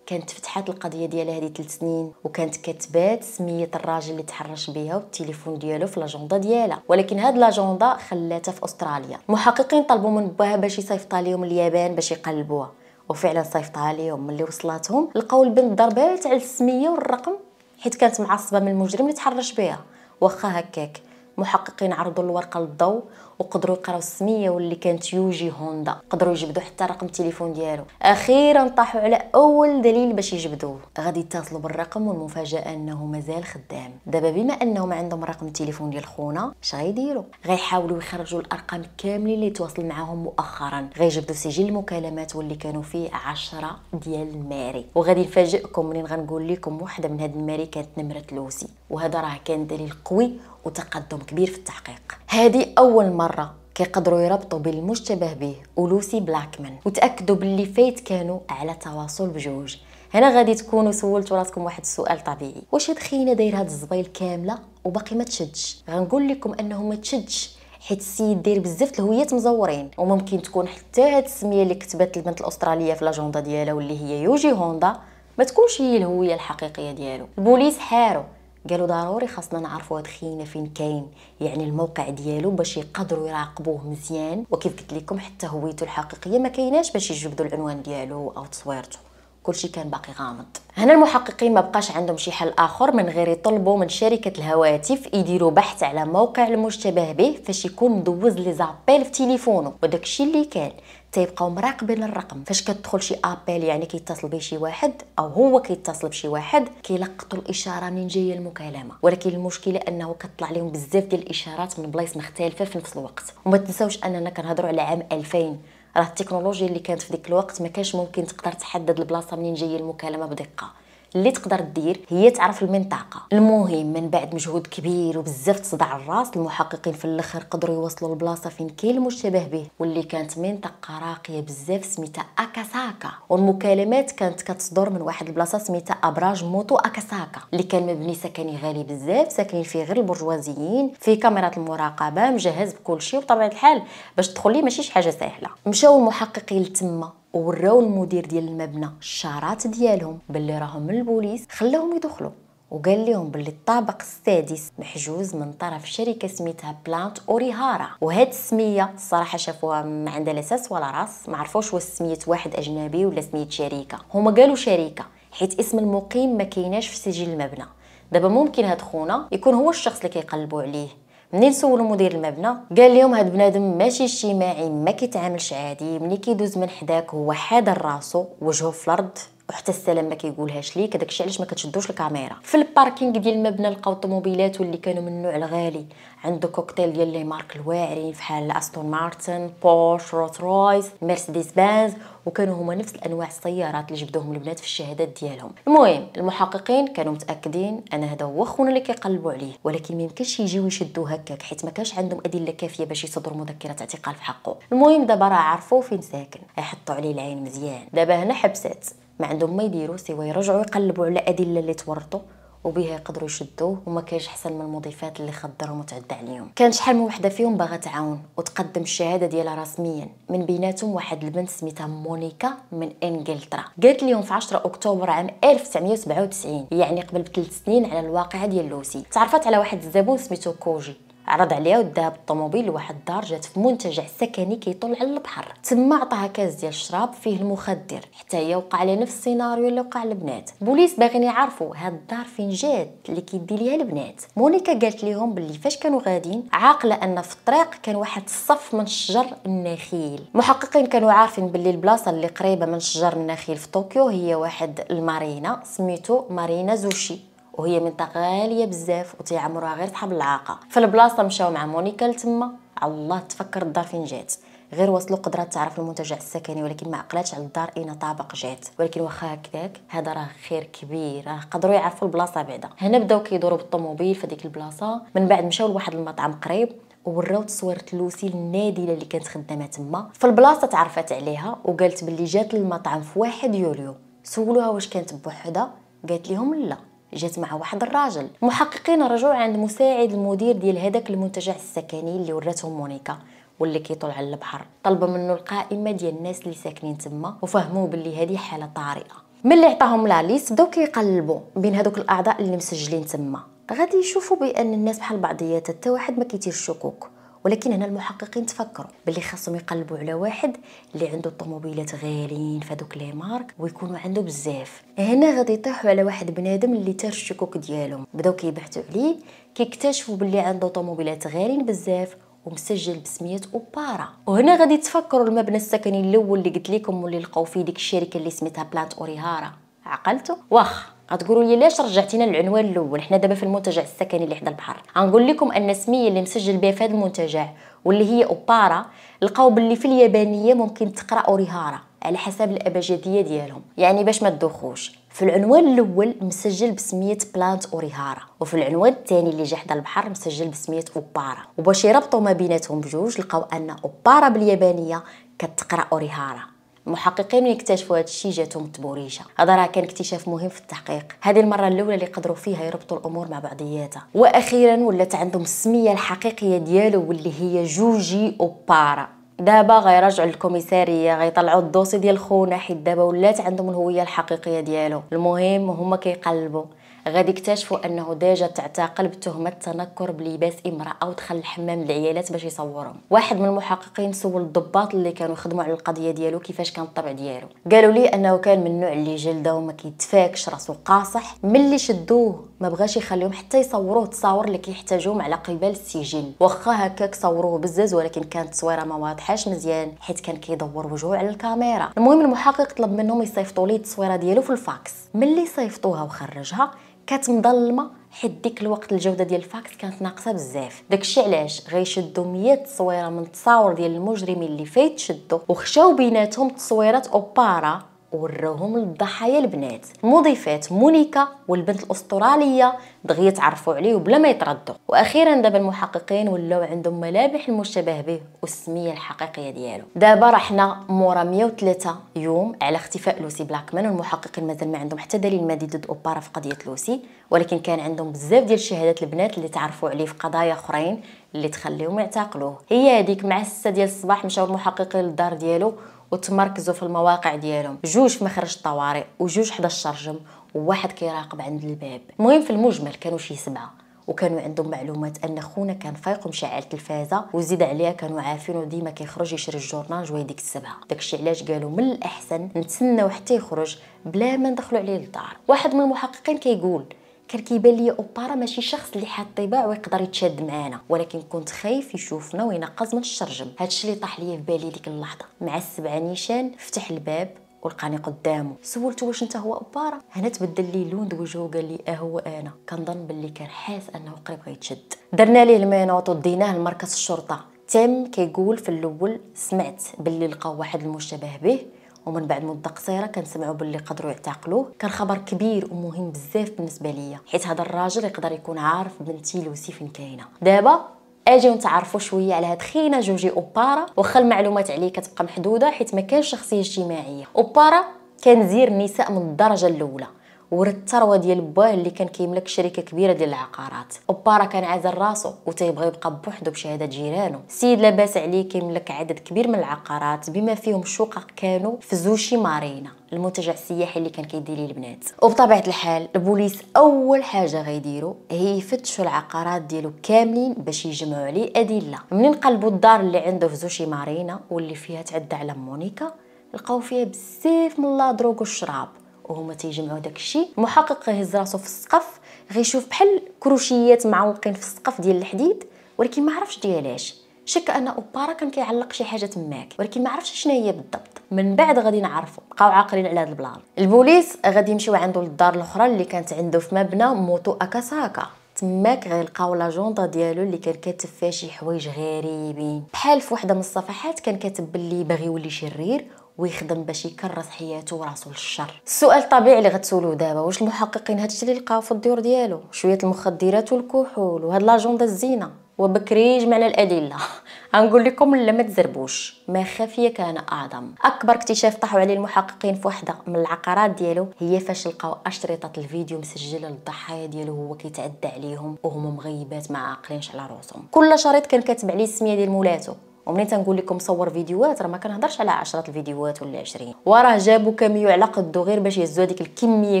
كانت فتحات القضيه ديالها هذه 3 سنين وكانت كتبات سميه الراجل اللي تحرش بها والتليفون ديالو في لاجوندا ديالها ولكن هاد لاجوندا خلاتها في استراليا المحققين طلبوا من باها باش يصيفطها ليهم اليابان باش يقلبوها وفعلا صيفطها ليهم ملي وصلاتهم لقاو البنت ضربات على السميه والرقم حيت كانت معصبه من المجرم اللي تحرش بها واخا هكاك محققين عرضوا الورقه للضوء وقدروا يقراو السميه واللي كانت يوجي هوندا قدروا يجبدوا حتى رقم التليفون ديالو اخيرا طاحوا على اول دليل باش يجبدوه غادي يتصلوا بالرقم والمفاجاه انه مازال خدام دابا بما انهم عندهم رقم التليفون ديال خونا اش غيديروا غيحاولوا يخرجوا الارقام كاملين اللي تواصل معاهم مؤخرا غيجبدوا سجل المكالمات واللي كانوا فيه عشرة ديال الماري وغادي نفاجئكم منين غنقول لكم واحده من هاد الماري كانت نمره لوسي وهذا راه كان دليل قوي وتقدم كبير في التحقيق هذه اول مره كيقدروا يربطوا بين المشتبه به ولوسي بلاكمان وتاكدوا باللي فايت كانوا على تواصل بجوج هنا غادي تكونوا سولتوا راسكم واحد السؤال طبيعي واش هاد خينا داير هاد الزبايل كامله وباقي ما تشدش غنقول لكم انه ما تشدش حيت السيد داير بزاف الهويات مزورين وممكن تكون حتى هاد السميه اللي كتبات البنت الاستراليه في لاجوندا ديالها واللي هي يوجي هوندا ما تكونش هي الهويه الحقيقيه ديالو البوليس حاروا قالوا ضروري خاصنا نعرفوا هاد خينا فين كاين يعني الموقع ديالو باش يقدروا يراقبوه مزيان وكيف قلت لكم حتى هويته الحقيقيه ما كايناش باش يجبدوا العنوان ديالو او تصويرته كل شيء كان باقي غامض هنا المحققين ما بقاش عندهم شي حل اخر من غير يطلبوا من شركه الهواتف يديروا بحث على موقع المشتبه به فاش يكون مدوز لي زابيل في تليفونه وداكشي اللي كان تيبقاو مراقبين الرقم فاش كتدخل شي ابيل يعني كيتصل به شي واحد او هو كيتصل بشي واحد كيلقطوا الاشاره من جايه المكالمه ولكن المشكله انه كطلع لهم بزاف ديال الاشارات من بلايص مختلفه في نفس الوقت وما تنساوش اننا كنهضروا على عام 2000 راه التكنولوجيا اللي كانت في ذاك الوقت ما كانش ممكن تقدر تحدد البلاصه منين جايه المكالمه بدقه اللي تقدر دير هي تعرف المنطقه المهم من بعد مجهود كبير وبزاف تصدع الراس المحققين في الاخر قدروا يوصلوا لبلاصه فين كاين المشتبه به واللي كانت منطقه راقيه بزاف سميتها اكاساكا والمكالمات كانت كتصدر من واحد البلاصه سميتها ابراج موتو اكاساكا اللي كان مبني سكني غالي بزاف ساكنين فيه غير البرجوازيين فيه كاميرات المراقبه مجهز بكل شيء وطبعا الحال باش تدخلي ماشي شي حاجه سهله مشاو المحققين لتما وراو المدير ديال المبنى الشارات ديالهم باللي راهم من البوليس خلاهم يدخلوا وقال لهم باللي الطابق السادس محجوز من طرف شركه سميتها بلانت اوريهارا وهاد السميه الصراحه شافوها ما عندها لا اساس ولا راس ما عرفوش واش سميت واحد اجنبي ولا سميت شركه هما قالوا شركه حيت اسم المقيم ما كيناش في سجل المبنى دابا ممكن هاد خونا يكون هو الشخص اللي كيقلبوا عليه منين سولوا مدير المبنى قال لهم هاد بنادم ماشي اجتماعي ما كيتعاملش عادي ملي كيدوز من حداك هو حاد راسو وجهه في الارض وحتى السلام ما كيقولهاش ليك هذاك الشيء علاش ما كتشدوش الكاميرا في الباركينغ ديال المبنى لقاو الطوموبيلات واللي كانوا من النوع الغالي عنده كوكتيل ديال لي مارك الواعرين بحال استون مارتن بورش روت رويس مرسيدس بنز وكانوا هما نفس الانواع السيارات اللي جبدوهم البنات في الشهادات ديالهم المهم المحققين كانوا متاكدين ان هذا هو خونا اللي كيقلبوا عليه ولكن ما يمكنش يجيو يشدوا هكاك حيت ما كانش عندهم ادله كافيه باش يصدروا مذكره اعتقال في حقه المهم دابا راه عرفوا فين ساكن يحطوا عليه العين مزيان دابا هنا حبسات ما عندهم ما يديروا سوا يرجعوا يقلبوا على ادله اللي تورطوا وبها يقدروا يشدوه وما كاينش احسن من المضيفات اللي خدرهم وتعدى عليهم كان شحال من وحده فيهم باغا تعاون وتقدم الشهاده ديالها رسميا من بيناتهم واحد البنت سميتها مونيكا من انجلترا قالت لهم في 10 اكتوبر عام 1997 يعني قبل بثلاث سنين على الواقعه ديال لوسي تعرفت على واحد الزبون سميتو كوجي عرض عليها وداها بالطوموبيل لواحد الدار جات في منتجع سكني كيطل على البحر تما عطاها كاس ديال الشراب فيه المخدر حتى هي وقع على نفس السيناريو اللي وقع البنات بوليس باغيين يعرفوا هاد الدار فين جات اللي كيدي ليها البنات مونيكا قالت لهم باللي فاش كانوا غاديين عاقله ان في الطريق كان واحد الصف من شجر النخيل محققين كانوا عارفين باللي البلاصه اللي قريبه من شجر النخيل في طوكيو هي واحد المارينا سميتو مارينا زوشي وهي منطقه غاليه بزاف وتيعمروها غير صحاب العاقه فالبلاصه مشاو مع مونيكا لتما الله تفكر الدار فين جات غير وصلوا قدرات تعرف المنتجع السكني ولكن ما عقلاتش على الدار اين طابق جات ولكن واخا هكذاك هذا راه خير كبير راه قدروا يعرفوا البلاصه بعدا هنا بداو كيدوروا بالطوموبيل في ديك البلاصه من بعد مشاو لواحد المطعم قريب ووراو تصويرة لوسي النادله اللي كانت خدامه تما فالبلاصه تعرفت عليها وقالت باللي جات للمطعم في واحد يوليو سولوها واش كانت بوحدها قالت لهم لا جات مع واحد الراجل محققين رجعوا عند مساعد المدير ديال هذاك المنتجع السكني اللي وراتهم مونيكا واللي كيطلع على البحر طلب منه القائمه ديال الناس اللي ساكنين تما وفهموا باللي هذه حاله طارئه ملي عطاهم لا ليست بداو كيقلبوا بين هذوك الاعضاء اللي مسجلين تما غادي يشوفوا بان الناس بحال بعضياتها حتى واحد ما كيدير الشكوك ولكن هنا المحققين تفكروا باللي خاصهم يقلبوا على واحد اللي عنده الطوموبيلات غاليين فهادوك لي مارك ويكونوا عنده بزاف هنا غادي يطيحوا على واحد بنادم اللي تار الشكوك ديالهم بداو كيبحثوا عليه كيكتشفوا باللي عنده طوموبيلات غاليين بزاف ومسجل بسميه اوبارا وهنا غادي تفكروا المبنى السكني الاول اللي قلت لكم واللي لقاو فيه ديك الشركه اللي سميتها بلانت اوريهارا عقلتوا واخا غتقولوا لي ليش رجعتينا للعنوان الاول حنا دابا في المنتجع السكني اللي حدا البحر غنقول لكم ان السميه اللي مسجل بها في هذا المنتجع واللي هي اوبارا لقاو باللي في اليابانيه ممكن تقرا اوريهارا على حسب الابجديه ديالهم يعني باش ما تدوخوش في العنوان الاول مسجل بسميه بلانت اوريهارا وفي العنوان الثاني اللي جا حدا البحر مسجل بسميه اوبارا وباش يربطوا ما بيناتهم بجوج لقاو ان اوبارا باليابانيه كتقرا اوريهارا المحققين يكتشفوا هذا الشيء جاتهم تبوريشه هذا راه كان اكتشاف مهم في التحقيق هذه المره الاولى اللي قدروا فيها يربطوا الامور مع بعضياتها واخيرا ولات عندهم السميه الحقيقيه ديالو واللي هي جوجي اوبارا دابا غيرجعوا للكوميساريه غيطلعوا الدوسي ديال خونا حيت دابا ولات عندهم الهويه الحقيقيه ديالو المهم هما كيقلبوا غادي يكتشفوا انه ديجا تعتقل بتهمه تنكر بلباس امراه ودخل الحمام العيالات باش يصورهم واحد من المحققين سول الضباط اللي كانوا يخدموا على القضيه ديالو كيفاش كان الطبع ديالو قالوا لي انه كان من النوع اللي جلده وما كيتفاكش راسو قاصح ملي شدوه ما بغاش يخليهم حتى يصوروه التصاور اللي كيحتاجوهم على قبال السجن واخا هكاك صوروه بزز ولكن كانت التصويره ما واضحاش مزيان حيت كان كيدور وجهه على الكاميرا المهم المحقق طلب منهم يصيفطوا ليه التصويره ديالو في الفاكس ملي صيفطوها وخرجها كانت مظلمه حيت ديك الوقت الجوده ديال الفاكس كانت ناقصه بزاف داكشي علاش غيشدوا 100 تصويره من التصاور ديال المجرمين اللي فايت شدوا وخشاو بيناتهم تصويرات اوبارا وراوهم للضحايا البنات مضيفات مونيكا والبنت الاستراليه دغيا تعرفوا عليه بلا ما يتردوا واخيرا دابا المحققين ولاو عندهم ملامح المشتبه به والسميه الحقيقيه ديالو دابا رحنا مورا 103 يوم على اختفاء لوسي بلاكمان والمحققين مازال ما عندهم حتى دليل مادي ضد اوبارا في قضيه لوسي ولكن كان عندهم بزاف ديال الشهادات البنات اللي تعرفوا عليه في قضايا اخرين اللي تخليهم يعتقلوه هي هذيك مع 6 ديال الصباح مشاو المحققين للدار ديالو وتمركزوا في المواقع ديالهم جوج في مخرج الطوارئ وجوج حدا الشرجم وواحد كيراقب عند الباب المهم في المجمل كانوا شي سبعه وكانوا عندهم معلومات ان خونا كان فايق ومشعل التلفازه وزيد عليها كانوا عارفينو ديما كيخرج يشري الجورنال جوي ديك السبعه داكشي علاش قالوا من الاحسن نتسناو حتى يخرج بلا ما ندخلوا عليه للدار واحد من المحققين كيقول كي كان كيبان ليا اوبارا ماشي شخص اللي حاد طباع ويقدر يتشاد معانا ولكن كنت خايف يشوفنا وينقز من الشرجم هادشي اللي طاح ليا في بالي ديك اللحظه مع السبعه نيشان فتح الباب ولقاني قدامه سولته واش انت هو اوبارا هنا تبدل لي لون وجهه قال لي اهو أه انا كنظن باللي كان حاس انه قريب غيتشد درنا ليه المينوط وديناه لمركز الشرطه تم كيقول في الاول سمعت باللي لقاو واحد المشتبه به ومن بعد مده قصيره كنسمعوا باللي قدروا يعتقلوه كان خبر كبير ومهم بزاف بالنسبه ليا حيت هذا الراجل يقدر يكون عارف بنتي لوسي فين كاينه دابا اجيو نتعرفوا شويه على هاد خينا جوجي اوبارا واخا المعلومات عليه كتبقى محدوده حيت ما كانش شخصيه اجتماعيه اوبارا كان زير النساء من الدرجه الاولى ورا الثروه ديال باه اللي كان كيملك شركه كبيره ديال العقارات وبارا كان عازل راسو وتيبغى يبقى بوحدو بشهاده جيرانه السيد لاباس عليه كيملك عدد كبير من العقارات بما فيهم شقق كانوا في زوشي مارينا المنتجع السياحي اللي كان كيدير ليه البنات وبطبيعه الحال البوليس اول حاجه غيديروا هي يفتشوا العقارات ديالو كاملين باش يجمعوا عليه ادله منين قلبوا الدار اللي عنده في زوشي مارينا واللي فيها تعدى على مونيكا لقاو فيها بزاف من لا دروغ والشراب وهما تيجمعوا داك الشيء المحقق كيهز راسو في السقف غيشوف بحال كروشيات معلقين في السقف ديال الحديد ولكن ما عرفش ديالاش شك ان اوبارا كان كيعلق شي حاجه تماك ولكن ما عرفش شنو هي بالضبط من بعد غادي نعرفوا بقاو عاقلين على هذا البلان البوليس غادي يمشيو عنده للدار الاخرى اللي كانت عنده في مبنى موتو اكاساكا تماك غيلقاو لاجوندا ديالو اللي كان كاتب فيها شي حوايج غريبين بحال في وحده من الصفحات كان كاتب باللي باغي يولي شرير ويخدم باش يكرس حياته وراسو للشر السؤال الطبيعي اللي غتسولوه دابا واش المحققين هادشي اللي لقاو في الديور ديالو شويه المخدرات والكحول وهاد لاجوندا الزينه وبكري جمعنا الادله (laughs) غنقول لكم لا ما تزربوش ما خفي كان اعظم اكبر اكتشاف طاحوا عليه المحققين في وحده من العقارات ديالو هي فاش لقاو اشرطه الفيديو مسجله للضحايا ديالو وهو كيتعدى عليهم وهم مغيبات ما عاقلينش على راسهم كل شريط كان كاتب عليه السميه ديال مولاتو ومني تنقول لكم صور فيديوهات راه ما كنهضرش على عشرة الفيديوهات ولا 20 وراه جابوا كاميو على قدو غير باش يهزوا هذيك الكميه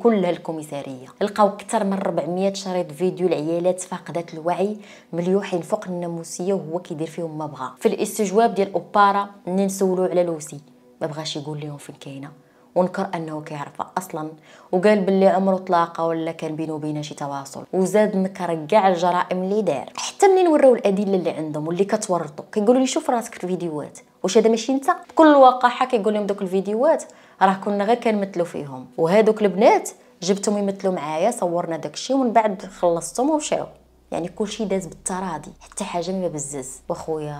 كلها الكوميساريه لقاو اكثر من 400 شريط فيديو لعيالات فاقدات الوعي مليوحين فوق الناموسيه وهو كيدير فيهم ما بغى في الاستجواب ديال اوبارا منين سولوا على لوسي ما بغاش يقول لهم فين كاينه ونكر انه كيعرفها اصلا وقال باللي عمرو طلاقه ولا كان بينه وبينها شي تواصل وزاد نكر كاع الجرائم اللي دار حتى منين وراو الادله اللي عندهم واللي كتورطوا كيقولوا لي شوف راسك في الفيديوهات واش هذا ماشي انت بكل وقاحه كيقول لهم دوك الفيديوهات راه كنا غير كنمثلوا فيهم وهذوك البنات جبتهم يمثلوا معايا صورنا داكشي ومن بعد خلصتهم ومشاو يعني كلشي داز بالتراضي حتى حاجه ما بزز واخويا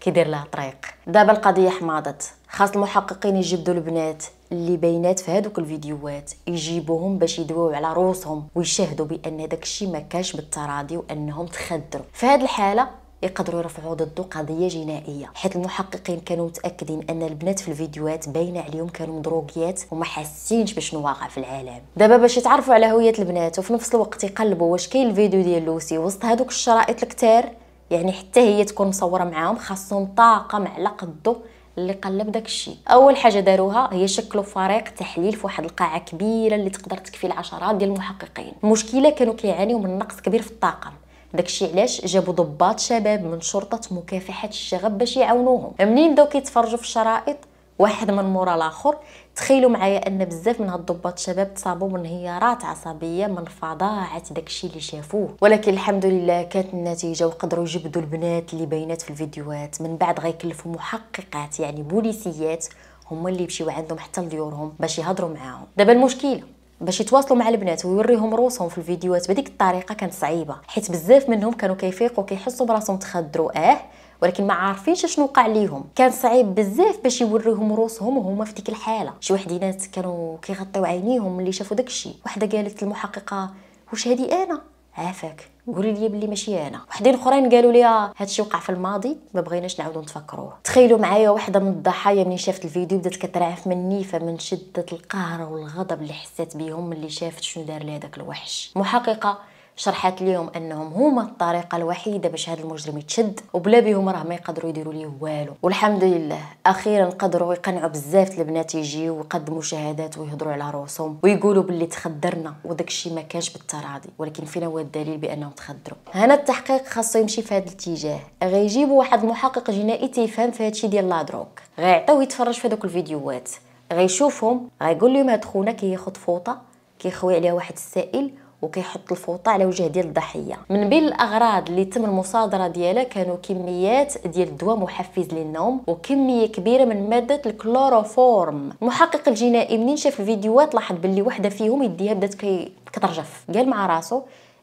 كيدير لها طريق دابا القضيه حماضت خاص المحققين يجبدوا البنات اللي باينات في هذوك الفيديوهات يجيبوهم باش يدويو على روسهم ويشهدوا بان هذاك الشيء ما كاش بالتراضي وانهم تخدروا في هذه الحاله يقدروا يرفعوا ضده قضيه جنائيه حيت المحققين كانوا متاكدين ان البنات في الفيديوهات باينه عليهم كانوا مضروقيات وما حاسينش بشنو واقع في العالم دابا باش يتعرفوا على هويه البنات وفي نفس الوقت يقلبوا واش كاين الفيديو ديال لوسي وسط هذوك الشرائط الكتار يعني حتى هي تكون مصوره معاهم خاصهم طاقم على قدو اللي قلب داك الشيء اول حاجه داروها هي شكلوا فريق تحليل في واحد القاعه كبيره اللي تقدر تكفي العشرات ديال المحققين المشكله كانوا كيعانيو من نقص كبير في الطاقم داكشي علاش جابوا ضباط شباب من شرطه مكافحه الشغب باش يعاونوهم منين بداو كيتفرجوا في الشرائط واحد من مورا الاخر تخيلوا معايا ان بزاف من هاد الضباط الشباب تصابوا انهيارات عصبيه من فظاعه داكشي اللي شافوه ولكن الحمد لله كانت النتيجه وقدروا يجبدوا البنات اللي باينات في الفيديوهات من بعد غيكلفوا محققات يعني بوليسيات هما اللي يمشيو عندهم حتى لديورهم باش يهضروا معاهم دابا المشكله باش يتواصلوا مع البنات ويوريهم روسهم في الفيديوهات بديك الطريقه كانت صعيبه حيت بزاف منهم كانوا كيفيقوا كيحسوا براسهم تخدروا اه ولكن ما عارفينش شنو وقع ليهم كان صعيب بزاف باش يوريهم روسهم وهما في ديك الحاله شي وحدينات كانوا كيغطيو عينيهم ملي شافوا داكشي وحده قالت المحققه واش هادي انا عافاك قولي لي بلي ماشي انا وحدين اخرين قالوا لي هادشي وقع في الماضي ما بغيناش نعاودو نتفكروه تخيلوا معايا وحده من الضحايا ملي شافت الفيديو بدات كترعف مني فمن شده القهر والغضب اللي حسات بيهم ملي شافت شنو دار لها داك الوحش محققه شرحت لهم انهم هما الطريقه الوحيده باش هذا المجرم يتشد وبلا بهم راه ما يقدروا يديروا ليه والو والحمد لله اخيرا قدروا يقنعوا بزاف البنات يجيو ويقدموا شهادات ويهضروا على رؤوسهم ويقولوا باللي تخدرنا وداك الشيء ما كانش بالتراضي ولكن فينا هو الدليل بانهم تخدروا هنا التحقيق خاصو يمشي في هذا الاتجاه غيجيبوا واحد محقق جنائي تيفهم في الشيء ديال لادروك غيعطيو يتفرج في هذوك الفيديوهات غيشوفهم غيقول لهم هاد خونا كياخد فوطه كيخوي عليها واحد السائل وكيحط الفوطه على وجه ديال الضحيه من بين الاغراض اللي تم المصادره ديالها كانوا كميات ديال الدواء محفز للنوم وكميه كبيره من ماده الكلوروفورم المحقق الجنائي منين شاف الفيديوهات لاحظ باللي وحده فيهم يديها بدات كي... كترجف قال مع راسو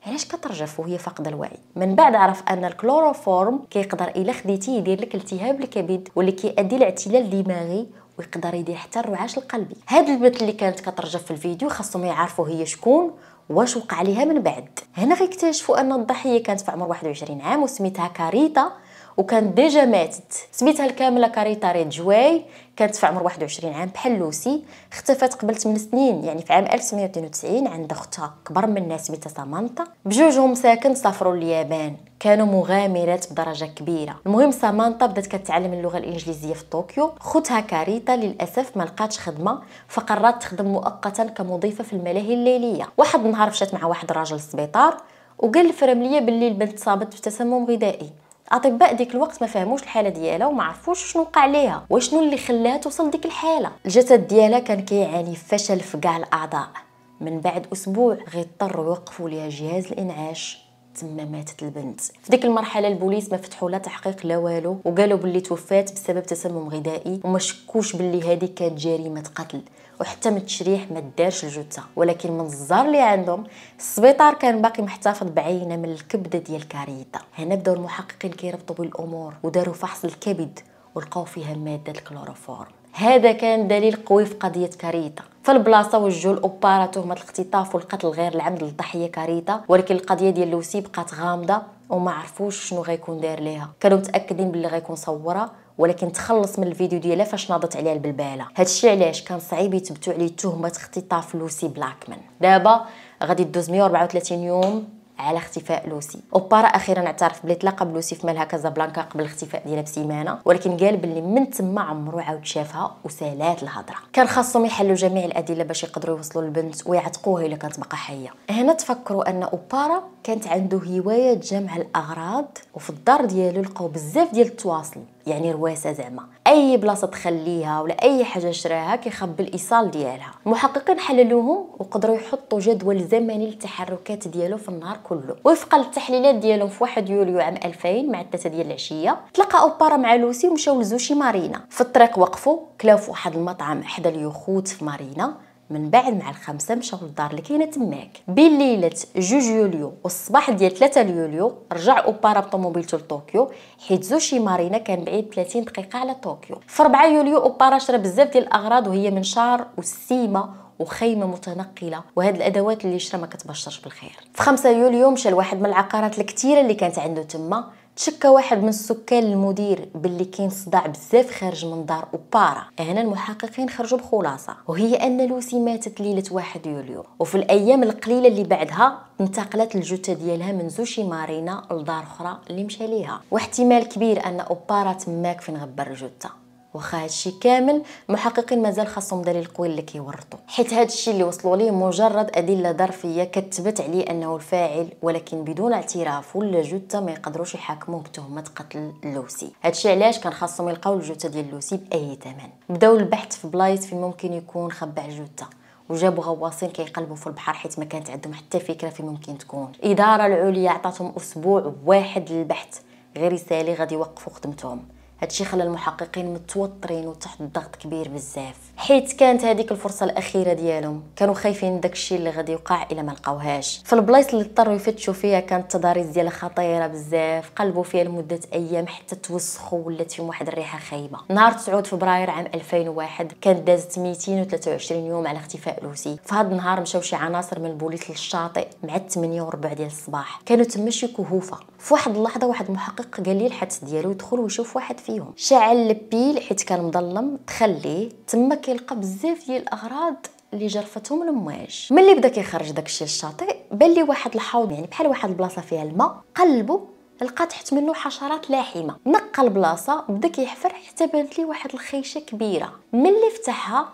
علاش كترجف وهي فاقده الوعي من بعد عرف ان الكلوروفورم كيقدر الا خديتيه يدير لك التهاب الكبد واللي كيؤدي لاعتلال دماغي ويقدر يدير حتى الرعاش القلبي هاد البنت اللي كانت كترجف في الفيديو خاصهم يعرفوا هي شكون واش وقع ليها من بعد هنا غيكتشفوا ان الضحيه كانت في عمر 21 عام وسميتها كاريتا وكانت ديجا ماتت سميتها الكامله كاريتا ريد كانت في عمر 21 عام بحال لوسي اختفت قبل 8 سنين يعني في عام 1992 عند اختها كبر منها سميتها سامانتا بجوجهم ساكن سافروا اليابان كانوا مغامرات بدرجه كبيره المهم سامانتا بدات كتعلم اللغه الانجليزيه في طوكيو خوتها كاريتا للاسف ما لقاتش خدمه فقررت تخدم مؤقتا كمضيفه في الملاهي الليليه واحد النهار مشات مع واحد راجل السبيطار وقال الفرمليه باللي البنت صابت بتسمم غذائي اطباء ديك الوقت ما فهموش الحاله ديالها وما عرفوش شنو وقع ليها وشنو اللي خلاها توصل ديك الحاله الجسد ديالها كان كيعاني فشل في كاع الاعضاء من بعد اسبوع غيضطروا يوقفوا ليها جهاز الانعاش تما ماتت البنت في ديك المرحله البوليس ما فتحوا لا تحقيق لا والو وقالوا باللي توفات بسبب تسمم غذائي وما شكوش باللي هذه كانت جريمه قتل وحتى من التشريح ما دارش الجثه ولكن من الزهر اللي عندهم السبيطار كان باقي محتفظ بعينه من الكبده ديال كاريتا هنا بداو المحققين كيربطوا بالامور وداروا فحص الكبد ولقاو فيها ماده الكلوروفورم هذا كان دليل قوي في قضيه كاريتا فالبلاصه وجهوا الاوبارا تهمه الاختطاف والقتل غير العمد للضحيه كاريتا ولكن القضيه ديال لوسي بقات غامضه وما عرفوش شنو غيكون داير ليها كانوا متاكدين باللي غيكون صورها ولكن تخلص من الفيديو ديالها فاش ناضت عليها البلباله هادشي علاش كان صعيب يثبتوا عليه تهمه اختطاف لوسي بلاكمان دابا غادي دوز 134 يوم على اختفاء لوسي اوبارا اخيرا اعترف بلي تلاقى بلوسي في مالها بلانكا قبل الاختفاء ديالها بسيمانه ولكن قال بلي من تما عمرو عاود شافها وسالات الهضره كان خاصهم يحلوا جميع الادله باش يقدروا يوصلوا للبنت ويعتقوها الا كانت باقا حيه هنا تفكروا ان اوبارا كانت عنده هوايه جمع الاغراض وفي الدار ديالو لقاو بزاف ديال التواصل يعني رواسه زعما اي بلاصه تخليها ولا اي حاجه شراها كيخبي الايصال ديالها المحققين حللوهم وقدروا يحطوا جدول زمني للتحركات ديالو في النهار كله وفقا للتحليلات ديالهم في 1 يوليو عام 2000 مع 3 ديال العشيه تلقاو بارا مع لوسي ومشاو لزوشي مارينا في الطريق وقفوا كلاو في واحد المطعم حدا اليخوت في مارينا من بعد مع الخمسة مشاو للدار اللي كاينه تماك بين ليله جوج يوليو والصباح ديال 3 يوليو رجع اوبارا بطوموبيلته لطوكيو حيت زوشي مارينا كان بعيد 30 دقيقه على طوكيو في 4 يوليو اوبارا شرا بزاف ديال الاغراض وهي منشار والسيمه وخيمه متنقله وهاد الادوات اللي شرا ما كتبشرش بالخير في 5 يوليو مشى لواحد من العقارات الكثيره اللي كانت عنده تما تشكى واحد من السكان المدير باللي كاين صداع بزاف خارج من دار اوبارا هنا المحققين خرجوا بخلاصه وهي ان لوسي ماتت ليله 1 يوليو وفي الايام القليله اللي بعدها انتقلت الجثه ديالها من زوشي مارينا لدار اخرى اللي مشى ليها واحتمال كبير ان اوبارا تماك فين غبر الجثه واخا هادشي كامل المحققين مازال خاصهم دليل قوي اللي كيورطوا حيت هادشي اللي وصلوا ليه مجرد ادله ظرفيه كتبت عليه انه الفاعل ولكن بدون اعتراف ولا جثه ما يقدروش يحاكموه بتهمه قتل لوسي هادشي علاش كان خاصهم يلقاو الجثه ديال لوسي باي ثمن بداو البحث في بلايص فين ممكن يكون خبع الجثه وجابوا غواصين كيقلبوا في البحر حيت ما كانت عندهم حتى فكره فين ممكن تكون الاداره العليا عطاتهم اسبوع واحد للبحث غير يسالي غادي يوقفوا خدمتهم هادشي خلى المحققين متوترين وتحت ضغط كبير بزاف حيت كانت هذيك الفرصه الاخيره ديالهم كانوا خايفين داكشي اللي غادي يوقع الا ما لقاوهاش في البلايص اللي اضطروا يفتشوا فيها كانت التضاريس ديالها خطيره بزاف قلبوا فيها لمده ايام حتى توسخوا ولات فيهم واحد الريحه خايبه نهار 9 فبراير عام 2001 كانت دازت 223 يوم على اختفاء لوسي فهاد النهار مشاو شي عناصر من البوليس للشاطئ مع 8 وربع ديال الصباح كانوا تما شي كهوفه في واحد اللحظه واحد المحقق قال لي الحدس ديالو يدخل ويشوف واحد فيهم شعل البيل حيت كان مظلم تخليه تما كيلقى بزاف ديال الاغراض اللي جرفتهم الامواج ملي بدا كيخرج داكشي للشاطئ بان لي واحد الحوض يعني بحال واحد البلاصه فيها الماء قلبو لقى تحت منه حشرات لاحمه نقى البلاصه بدا كيحفر حتى بانت ليه واحد الخيشه كبيره ملي فتحها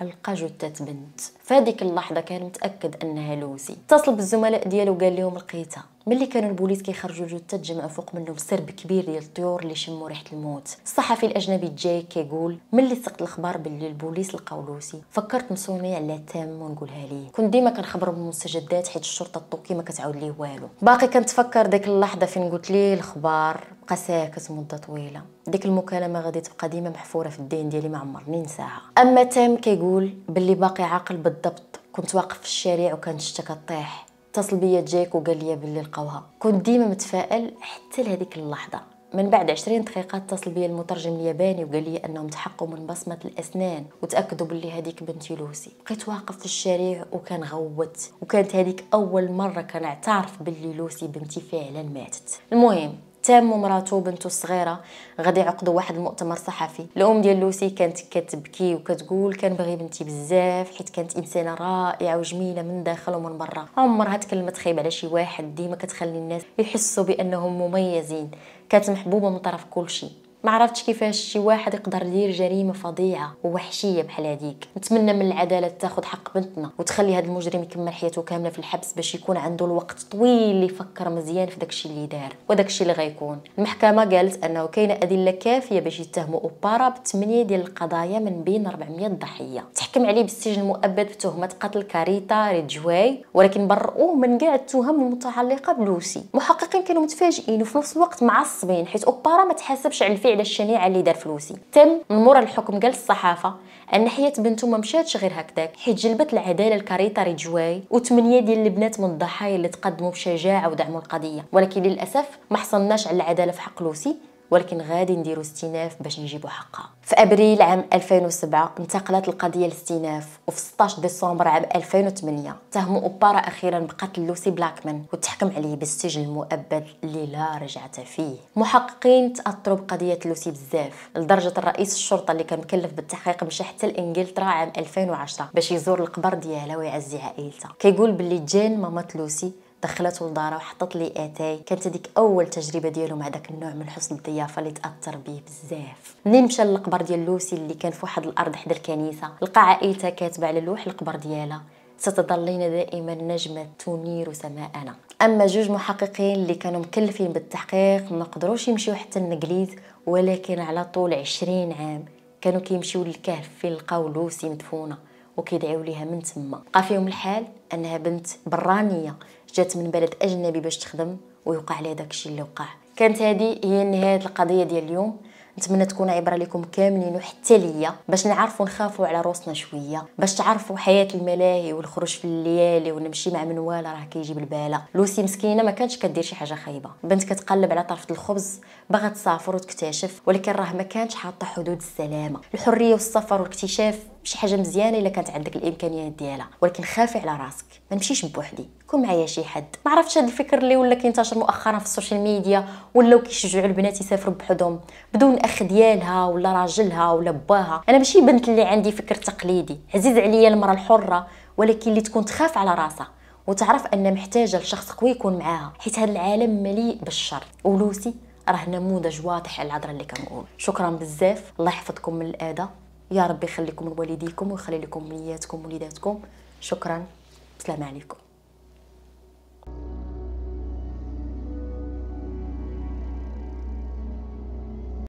لقى جثه بنت فهذيك اللحظه كان متاكد انها لوزي اتصل بالزملاء ديالو وقال لهم لقيتها ملي كانوا البوليس كيخرجوا جوج تجمعوا فوق منه سرب كبير ديال الطيور اللي شموا ريحه الموت الصحفي الاجنبي جاي كيقول ملي سقط الاخبار باللي البوليس لقاو لوسي فكرت مصوني على تام ونقولها ليه كنت ديما كنخبرو بالمستجدات حيت الشرطه الطوكي ما كتعاود ليه والو باقي كنتفكر ديك اللحظه فين قلت ليه الاخبار بقى ساكت مده طويله ديك المكالمه غادي تبقى ديما محفوره في الدين ديالي ما عمرني نساها اما تام كيقول باللي باقي عاقل بالضبط كنت واقف في الشارع وكانت الشتا كطيح اتصل بيا جاك وقال لي باللي لقاوها كنت ديما متفائل حتى لهذيك اللحظه من بعد 20 دقيقة اتصل بي المترجم الياباني وقال لي انهم تحقوا من بصمة الاسنان وتاكدوا باللي هذيك بنتي لوسي بقيت واقف في الشارع غوت وكانت هذيك اول مرة كنعترف باللي لوسي بنتي فعلا ماتت المهم تام ومراته وبنته الصغيره غادي يعقدوا واحد المؤتمر صحفي الام ديال لوسي كانت كتبكي وكتقول كنبغي بنتي بزاف حيت كانت انسانه رائعه وجميله من داخل ومن برا عمرها تكلمت خايب على شي واحد ديما كتخلي الناس يحسوا بانهم مميزين كانت محبوبه من طرف كلشي ما عرفتش كيفاش شي واحد يقدر يدير جريمه فظيعه ووحشيه بحال هذيك نتمنى من العداله تاخذ حق بنتنا وتخلي هذا المجرم يكمل حياته كامله في الحبس باش يكون عنده الوقت طويل يفكر مزيان في داكشي اللي دار وداكشي اللي غيكون المحكمه قالت انه كاينه ادله كافيه باش يتهموا اوبارا بثمانيه ديال القضايا من بين 400 ضحيه تحكم عليه بالسجن المؤبد بتهمه قتل كاريتا ريدجواي ولكن برؤوه من كاع التهم المتعلقه بلوسي محققين كانوا متفاجئين وفي نفس الوقت معصبين حيت اوبارا ما تحاسبش على الفعل على الشنيعه اللي دار فلوسي تم من مورا الحكم قال الصحافه ان حياه بنته ما مشاتش غير هكذاك حيت جلبت العداله الكاريطه رجواي وثمانيه ديال البنات من الضحايا اللي تقدموا بشجاعه ودعموا القضيه ولكن للاسف ما حصلناش على العداله في حق لوسي ولكن غادي نديرو استئناف باش نجيبو حقها في ابريل عام 2007 انتقلت القضيه للاستئناف وفي 16 ديسمبر عام 2008 اتهموا اوبارا اخيرا بقتل لوسي بلاكمان وتحكم عليه بالسجن المؤبد اللي لا رجعه فيه محققين تاثروا بقضيه لوسي بزاف لدرجه الرئيس الشرطه اللي كان مكلف بالتحقيق مشى حتى لانجلترا عام 2010 باش يزور القبر ديالها ويعزي عائلتها كيقول باللي جين مامات لوسي دخلته لدارها وحطت لي اتاي كانت هذيك اول تجربه ديالو مع داك النوع من حسن الضيافه اللي تاثر به بزاف منين مشى للقبر ديال لوسي اللي كان في واحد الارض حدا الكنيسه لقى عائلتها كاتبه على لوح القبر ديالها ستظلين دائما نجمة تنير سماءنا أما جوج محققين اللي كانوا مكلفين بالتحقيق ما قدروش يمشيو حتى الإنجليز ولكن على طول عشرين عام كانوا كيمشيو للكهف فين لقاو لوسي مدفونة وكيدعيو ليها من تما بقى فيهم الحال أنها بنت برانية جات من بلد اجنبي باش تخدم ويوقع عليها داكشي اللي وقع كانت هذه هي نهايه القضيه ديال اليوم نتمنى تكون عبره لكم كاملين وحتى ليا باش نعرفوا نخافوا على روسنا شويه باش تعرفوا حياه الملاهي والخروج في الليالي ونمشي مع منواله راه كيجيب الباله لوسي مسكينه ما كانتش كدير شي حاجه خايبه بنت كتقلب على طرف الخبز باغا تسافر وتكتشف ولكن راه ما كانتش حاطه حدود السلامه الحريه والسفر والاكتشاف شي حاجه مزيانه الا كانت عندك الامكانيات ديالها ولكن خافي على راسك ما نمشيش بوحدي كون معايا شي حد ما عرفتش هذا الفكر اللي ولا كينتشر مؤخرا في السوشيال ميديا ولاو كيشجعوا البنات يسافروا بحدهم بدون اخ ديالها ولا راجلها ولا باها انا ماشي بنت اللي عندي فكر تقليدي عزيز عليا المراه الحره ولكن اللي تكون تخاف على راسها وتعرف ان محتاجه لشخص قوي يكون معاها حيت هذا العالم مليء بالشر ولوسي راه نموذج واضح على الهضره اللي كنقول شكرا بزاف الله يحفظكم من الاذى يا ربي يخليكم لوالديكم ويخلي لكم ولياتكم وليداتكم شكرا السلام عليكم